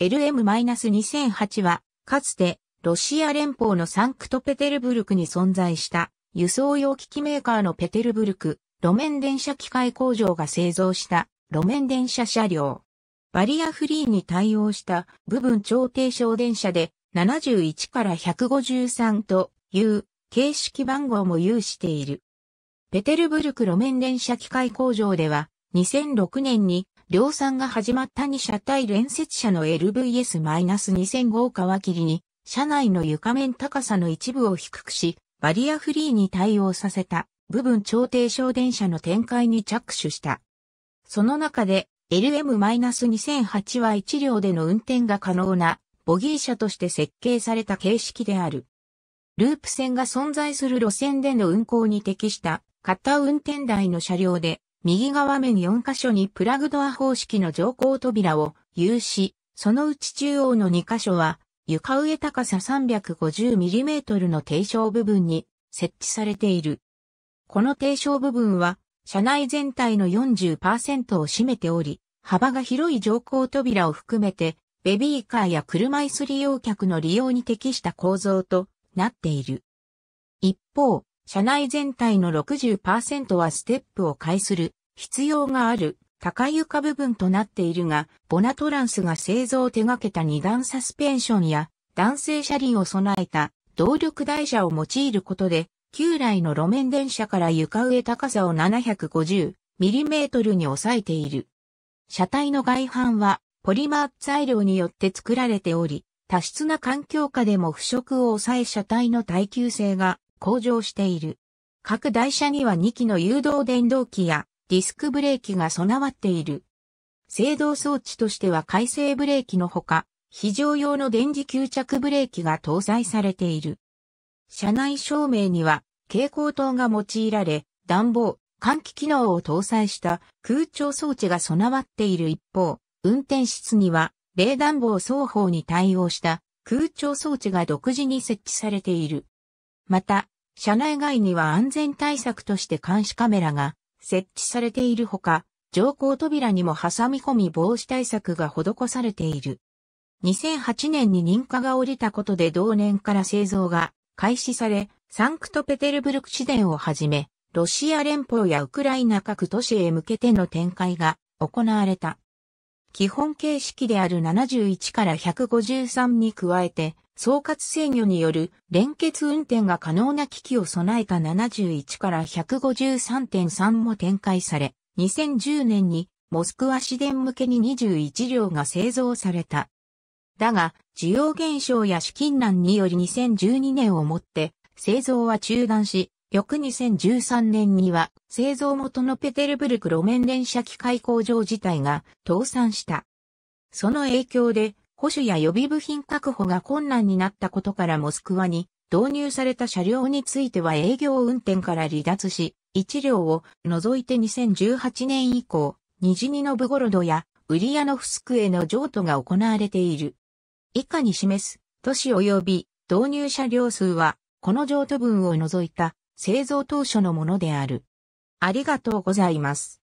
LM-2008 は、かつて、ロシア連邦のサンクトペテルブルクに存在した、輸送用機器メーカーのペテルブルク、路面電車機械工場が製造した、路面電車車両。バリアフリーに対応した部分超低小電車で、71から153という形式番号も有している。ペテルブルク路面電車機械工場では、2006年に量産が始まった2車体連接車の LVS-2005 皮切りに、車内の床面高さの一部を低くし、バリアフリーに対応させた部分超低省電車の展開に着手した。その中で LM-2008 は1両での運転が可能なボギー車として設計された形式である。ループ線が存在する路線での運行に適した片運転台の車両で右側面4箇所にプラグドア方式の乗降扉を有し、そのうち中央の2箇所は床上高さ 350mm の低床部分に設置されている。この低床部分は車内全体の40%を占めており、幅が広い乗降扉を含めてベビーカーや車椅子利用客の利用に適した構造となっている。一方、車内全体の60%はステップを介する必要がある高床部分となっているが、ボナトランスが製造を手掛けた二段サスペンションや弾性車輪を備えた動力台車を用いることで、旧来の路面電車から床上高さを 750mm に抑えている。車体の外板はポリマー材料によって作られており、多湿な環境下でも腐食を抑え車体の耐久性が向上している。各台車には2機の誘導電動機やディスクブレーキが備わっている。制動装置としては回生ブレーキのほか、非常用の電磁吸着ブレーキが搭載されている。車内照明には蛍光灯が用いられ、暖房、換気機能を搭載した空調装置が備わっている一方、運転室には冷暖房双方に対応した空調装置が独自に設置されている。また、車内外には安全対策として監視カメラが設置されているほか、乗降扉にも挟み込み防止対策が施されている。2008年に認可が下りたことで同年から製造が開始され、サンクトペテルブルク市電をはじめ、ロシア連邦やウクライナ各都市へ向けての展開が行われた。基本形式である71から153に加えて、総括制御による連結運転が可能な機器を備えた71から153.3も展開され、2010年にモスクワ市電向けに21両が製造された。だが、需要減少や資金難により2012年をもって製造は中断し、翌2013年には製造元のペテルブルク路面電車機械工場自体が倒産した。その影響で保守や予備部品確保が困難になったことからモスクワに導入された車両については営業運転から離脱し、1両を除いて2018年以降、ニジニノブゴロドやウリヤノフスクへの譲渡が行われている。以下に示す都市及び導入車両数は、この譲渡分を除いた製造当初のものである。ありがとうございます。